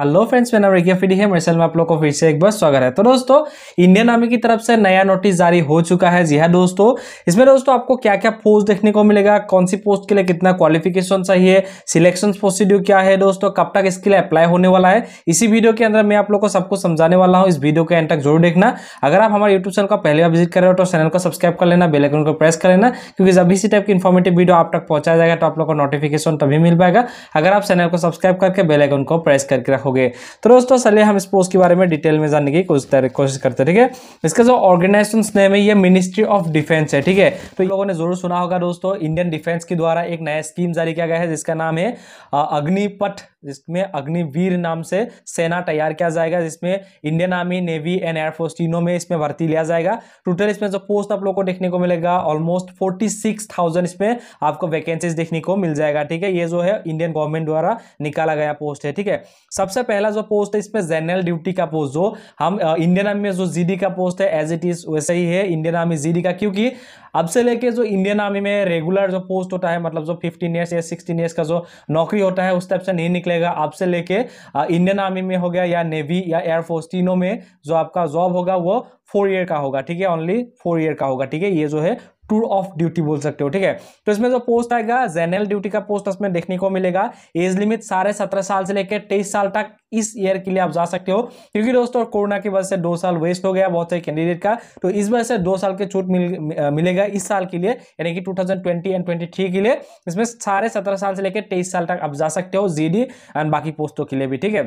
hello friends मैं नाम रेखिया है मेरे में आप लोग को फिर से एक बार स्वागत है तो दोस्तों इंडियन आर्मी की तरफ से नया नोटिस जारी हो चुका है जी हाँ दोस्तों इसमें दोस्तों आपको क्या क्या पोस्ट देखने को मिलेगा कौन सी पोस्ट के लिए कितना क्वालिफिकेशन चाहिए सिलेक्शन प्रोसीड्यू क्या है दोस्तों कब तक इसके लिए अप्लाई होने वाला है इसी वीडियो के अंदर मैं आप लोग को सबको समझाने वाला हूँ इस वीडियो के एंड तक जरूर देखना अगर आप हमारे यूट्यूब चैनल का पहले बार विजिट कर रहे हो तो चैनल को सब्सक्राइब कर लेना बेलाइकन को प्रेस कर लेना क्योंकि जब इसी टाइप की इन्फॉर्मेटिव वीडियो आप तक पहुंचा जाएगा तो आप लोग को नोटिफिकेशन तभी मिल पाएगा अगर आप चैनल को सब्सक्राइब करके बेलाइकन को प्रेस करके रखो हो गए तो दोस्तों चलिए हम इस पोस्ट के बारे में डिटेल में जानने की कोशिश कोशिश करते ठीक है इसका जो ऑर्गेनाइजेशन नेम है ये मिनिस्ट्री ऑफ डिफेंस है ठीक है तो लोगों ने जरूर सुना होगा दोस्तों इंडियन डिफेंस के द्वारा एक नया स्कीम जारी किया गया है जिसका नाम है अग्निपथ जिसमें अग्निवीर नाम से सेना तैयार किया जाएगा जिसमें Indian army navy and air force तीनों में इसमें भर्ती लिया जाएगा टोटल इसमें जो पोस्ट आप लोगों को देखने को मिलेगा ऑलमोस्ट फोर्टी सिक्स थाउजेंड इसमें आपको वैकेंसीज देखने को मिल जाएगा ठीक है ये जो है इंडियन गवर्नमेंट द्वारा निकाला गया पोस्ट है ठीक है सबसे सबसे पहला जो पोस्ट है इसमें जनरल ड्यूटी का पोस्ट जो हम इंडियन आर्मी में जो जी का पोस्ट है एज इट इज वैसे ही है इंडियन आर्मी जी का क्योंकि अब से लेके जो इंडियन आर्मी में रेगुलर जो पोस्ट होता है मतलब जो 15 इयर्स या 16 इयर्स का जो नौकरी होता है उस टाइप से नहीं निकलेगा अब से लेके इंडियन आर्मी में हो गया या नेवी या एयरफोर्स तीनों में जो आपका जॉब होगा वो फोर ईयर का होगा ठीक है ओनली फोर ईयर का होगा ठीक है ये जो है टूर ऑफ ड्यूटी बोल सकते हो ठीक है तो इसमें जो पोस्ट आएगा जेनरल ड्यूटी का पोस्ट उसमें देखने को मिलेगा एज लिमिट सारे सत्रह साल से लेकर तेईस साल तक इस ईयर के लिए आप जा सकते हो क्योंकि दोस्तों कोरोना की वजह से दो साल वेस्ट हो गया बहुत सारे कैंडिडेट का तो इस वजह से दो साल के छूट मिल, मिलेगा इस साल के लिए यानी कि 2020 एंड 23 के लिए इसमें सारे सत्रह साल से लेकर तेईस साल तक आप जा सकते हो जीडी एंड बाकी पोस्टों के लिए भी ठीक है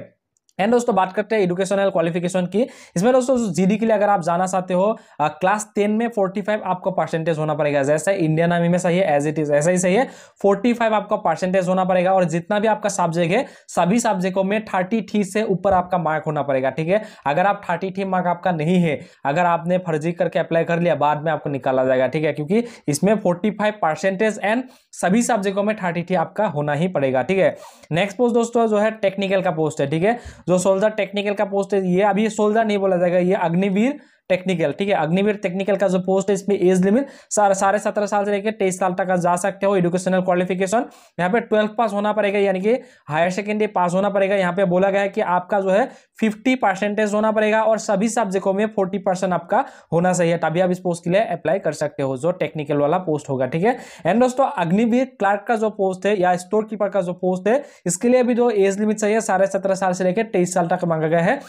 एंड दोस्तों बात करते हैं एजुकेशनल क्वालिफिकेशन की इसमें दोस्तों जीडी के लिए अगर आप जाना चाहते हो आ, क्लास टेन में 45 आपका परसेंटेज होना पड़ेगा जैसा इंडियन आर्मी में सही है एज इट इज ऐसा ही सही है 45 आपका परसेंटेज होना पड़ेगा और जितना भी आपका सब्जेक्ट है सभी सब्जेक्टों में थर्टी से ऊपर आपका मार्क होना पड़ेगा ठीक है अगर आप थर्टी मार्क आपका नहीं है अगर आपने फर्जी करके अप्लाई कर लिया बाद में आपको निकाला जाएगा ठीक है क्योंकि इसमें फोर्टी परसेंटेज एंड सभी सब्जेक्टों में थर्टी आपका होना ही पड़ेगा ठीक है नेक्स्ट पोस्ट दोस्तों जो है टेक्निकल का पोस्ट है ठीक है जो सोल्जर टेक्निकल का पोस्ट है ये अभी सोल्जर नहीं बोला जाएगा ये अग्निवीर टेक्निकल ठीक है अग्निवीर टेक्निकल का जो पोस्ट है इसमें एज लिमिट साढ़े सत्रह साल से लेकर तेईस साल तक जा सकते हो एजुकेशनल क्वालिफिकेशन यहाँ पे ट्वेल्थ पास होना पड़ेगा यानी कि हायर सेकेंडरी पास होना पड़ेगा यहाँ पे बोला गया है कि आपका जो है फिफ्टी परसेंटेज होना पड़ेगा और सभी सब्जेक्टों में फोर्टी परसेंट आपका होना चाहिए तभी आप इस पोस्ट के लिए अप्लाई कर सकते हो जो टेक्निकल वाला पोस्ट होगा ठीक है एंड दोस्तों अग्निवीर क्लार्क का जो पोस्ट है या स्टोर कीपर का जो पोस्ट है इसके लिए भी जो एज लिमिट चाहिए साढ़े सत्रह साल से लेकर तेईस साल तक मांगा गया है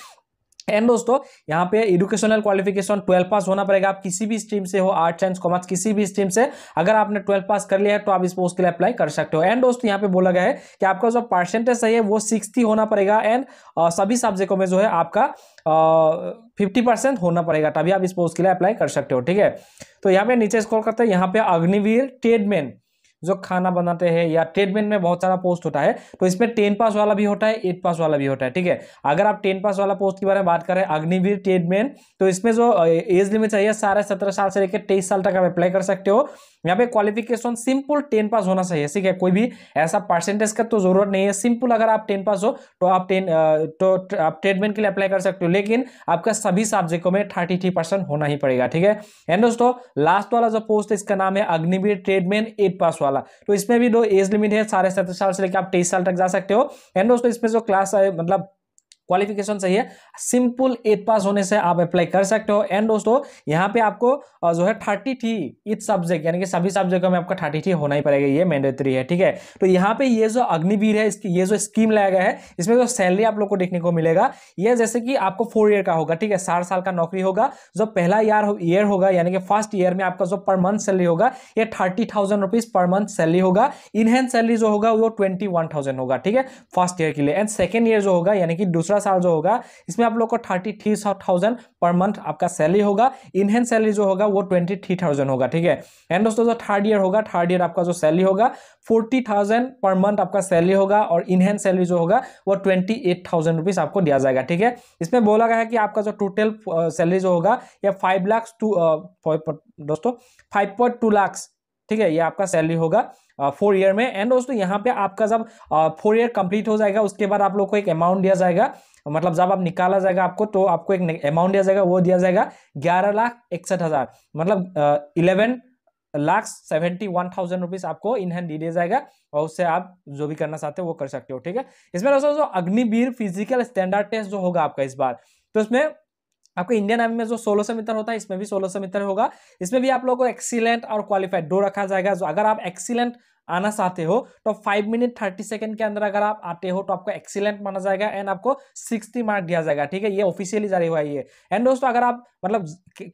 एंड दोस्तों यहाँ पे एजुकेशनल क्वालिफिकेशन ट्वेल्व पास होना पड़ेगा आप किसी भी स्ट्रीम से हो आर्ट साइंस कॉमर्स किसी भी स्ट्रीम से अगर आपने ट्वेल्व पास कर लिया है तो आप इस पोस्ट के लिए अप्लाई कर सकते हो एंड दोस्तों यहाँ पे बोला गया है कि आपका जो परसेंटेज है वो सिक्सटी होना पड़ेगा एंड सभी सब्जेक्टों में जो है आपका फिफ्टी परसेंट होना पड़ेगा तभी आप इस पोस्ट के लिए अप्लाई कर सकते हो ठीक है तो यहाँ पे नीचे स्कॉल करते हैं यहाँ पे अग्निवीर ट्रेडमैन जो खाना बनाते हैं या ट्रेडमेंट में बहुत सारा पोस्ट होता है तो इसमें टेन पास वाला भी होता है एट पास वाला भी होता है ठीक है अगर आप टेन पास वाला पोस्ट के बारे में बात करें अग्निवीर ट्रेडमेंट तो इसमें जो एज लिमिट चाहिए साढ़े सत्रह साल से लेकर तेईस साल तक आप अप्लाई कर सकते हो यहाँ पे क्वालिफिकेशन सिंपल टेन पास होना चाहिए ठीक है कोई भी ऐसा परसेंटेज का तो जरूरत नहीं है सिंपल अगर आप टेन पास हो तो आप टेन तो आप ट्रीटमेंट के लिए अप्लाई कर सकते हो लेकिन आपका सभी सब्जेक्टों में थर्टी थ्री परसेंट होना ही पड़ेगा ठीक है एंड दोस्तों लास्ट वाला जो पोस्ट है इसका नाम है अग्निवीर ट्रेडमेंट एट पास वाला तो इसमें भी दो एज लिमिट है साढ़े सत्रह साल से लेकर आप तेईस साल तक जा सकते हो एंड दोस्तों इसमें जो क्लास मतलब क्वालिफिकेशन सही है सिंपल एट पास होने से आप अप्लाई कर सकते हो एंड दोस्तों यहाँ पे आपको जो है थर्टी थ्री इत सब्जेक्ट यानी कि सभी सब्जेक्टों में आपका थर्टी थ्री होना ही पड़ेगा ये मैंडेटरी है ठीक है तो यहाँ पे ये जो अग्निवीर है इसकी ये जो स्कीम लाया गया है इसमें जो सैलरी आप लोग को देखने को मिलेगा ये जैसे कि आपको फोर ईयर का होगा ठीक है साठ साल का नौकरी होगा जो पहला ईयर ईयर होगा यानी कि फर्स्ट ईयर में आपका जो पर मंथ सैलरी होगा ये thirty thousand rupees per month salary होगा इनहैंड सैलरी जो होगा वो ट्वेंटी वन थाउजेंड होगा ठीक है फर्स्ट ईयर के लिए एंड सेकेंड ईयर जो होगा यानी कि दूसरा दूसरा साल जो होगा इसमें आप लोग को thirty three thousand per month आपका सैलरी होगा इनहेंस सैलरी जो होगा वो ट्वेंटी थ्री थाउजेंड होगा ठीक है एंड दोस्तों जो थर्ड ईयर होगा थर्ड ईयर आपका जो सैलरी होगा फोर्टी थाउजेंड पर मंथ आपका सैलरी होगा और इनहेंस सैलरी जो होगा वो ट्वेंटी एट थाउजेंड रुपीज आपको दिया जाएगा ठीक है इसमें बोला गया है कि आपका जो टोटल सैलरी जो होगा या फाइव लाख टू दोस्तों फाइव पॉइंट टू लाख ठीक है ये आपका सैलरी होगा फोर ईयर में एंड दोस्तों यहाँ पे आपका जब फोर ईयर कंप्लीट हो जाएगा उसके बाद आप लोग को एक अमाउंट दिया जाएगा मतलब जब आप निकाला जाएगा आपको तो आपको एक अमाउंट दिया जाएगा वो दिया जाएगा ग्यारह लाख इकसठ हजार मतलब eleven lakh seventy one thousand rupees आपको इन हैंड दे दिया जाएगा और उससे आप जो भी करना चाहते हो वो कर सकते हो ठीक है इसमें दोस्तों जो अग्निवीर फिजिकल स्टैंडर्ड टेस्ट जो होगा आपका इस बार तो इसमें आपको इंडियन आर्मी में जो सोलह सौ मित्र होता है इसमें भी सोलह सौ मित्र होगा इसमें भी आप लोगों को एक्सीलेंट और क्वालिफाइड दो रखा जाएगा जो अगर आप एक्सीलेंट आना चाहते हो तो फाइव मिनट थर्टी सेकेंड के अंदर अगर आप आते हो तो आपको एक्सीलेंट माना जाएगा एंड आपको सिक्सटी मार्क दिया जाएगा ठीक है ये ऑफिशियली जारी हुआ है ये एंड दोस्तों अगर आप मतलब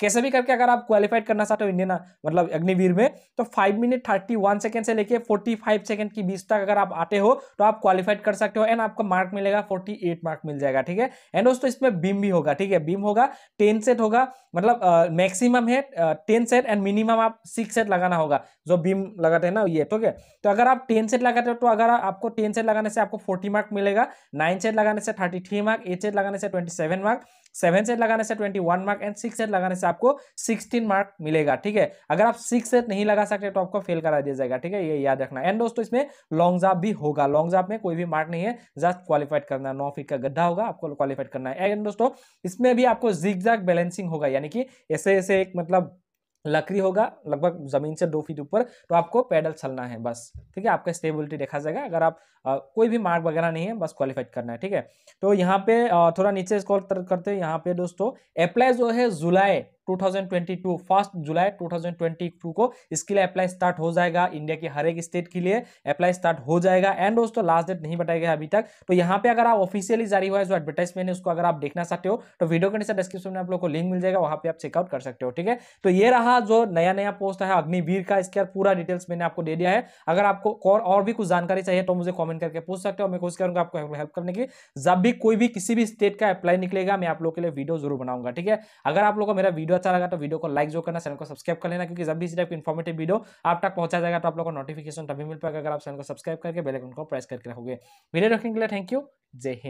कैसे भी करके अगर आप क्वालिफाइड करना चाहते हो इंडियन मतलब अग्निवीर में तो five minute thirty one second से लेके फोर्टी फाइव सेकेंड की बीच तक अगर आप आते हो तो आप क्वालिफाइड कर सकते हो एंड आपको मार्क मिलेगा फोर्टी एट मार्क मिल जाएगा ठीक है एंड दोस्तों इसमें बीम भी होगा ठीक है बीम होगा टेन सेट होगा मतलब मैक्सिमम है टेन सेट एंड मिनिमम आप सिक्स सेट लगाना होगा जो बीम लगाते हैं ना ये ठीक है तो अगर आप टेन सेट लगाते हो तो अगर आपको टेन सेट लगाने से आपको फोर्टी मार्क मिलेगा नाइन सेट लगाने से thirty three mark eight set लगाने से twenty seven mark seven set लगाने से twenty one mark and six set लगाने से आपको सिक्सटीन मार्क मिलेगा ठीक है अगर आप सिक्स सेट नहीं लगा सकते तो आपको फेल करा दिया जाएगा ठीक है ये याद रखना एंड दोस्तों इसमें लॉन्ग जाप भी होगा लॉन्ग जाप में कोई भी मार्क नहीं है जस्ट क्वालिफाइड करना नौ फीट का गड्ढा होगा आपको क्वालिफाइड करना है एंड दोस्तों इसमें भी आपको जिग बैलेंसिंग होगा यानी कि ऐसे ऐसे एक मतलब लकड़ी होगा लगभग ज़मीन से दो फीट ऊपर तो आपको पैडल चलना है बस ठीक है आपका स्टेबिलिटी देखा जाएगा अगर आप आ, कोई भी मार्क वगैरह नहीं है बस क्वालिफाइड करना है ठीक है तो यहाँ पे आ, थोड़ा नीचे स्कॉल करते हैं यहाँ पे दोस्तों अप्लाई जो है जुलाई 2022 फर्स्ट जुलाई 2022 को इसके लिए अप्लाई स्टार्ट हो जाएगा इंडिया के हर एक स्टेट के लिए अप्लाई स्टार्ट हो जाएगा एंड दोस्तों लास्ट डेट नहीं बताया गया अभी तक तो यहाँ पे अगर आप ऑफिशियली जारी हुआ है जो एडवर्टाइजमेंट है उसको अगर आप देखना चाहते हो तो वीडियो के नीचे डिस्क्रिप्शन में आप लोग को लिंक मिल जाएगा वहाँ पे आप चेकआउट कर सकते हो ठीक है तो ये रहा जो नया नया पोस्ट है अग्निवीर का इसके पूरा डिटेल्स मैंने आपको दे दिया है अगर आपको और, और भी कुछ जानकारी चाहिए तो मुझे कॉमेंट करके पूछ सकते हो मैं कोशिश करूंगा आपको हेल्प करने की जब भी कोई भी किसी भी स्टेट का अप्लाई निकलेगा मैं आप लोग के लिए वीडियो जरूर बनाऊंगा ठीक है अगर आप लोगों को मेरा वीडियो अच्छा लगा तो वीडियो को लाइक जो करना चैनल को सब्सक्राइब कर लेना क्योंकि जब भी इस टाइप इन्फॉर्मेटिव वीडियो आप तक पहुंचा जाएगा तो आप लोग को नोटिफिकेशन तभी मिल पाएगा अगर आप चैनल को सब्सक्राइब करके बेलाइकन को प्रेस करके रखोगे वीडियो रखने के लिए थैंक यू जय हिंद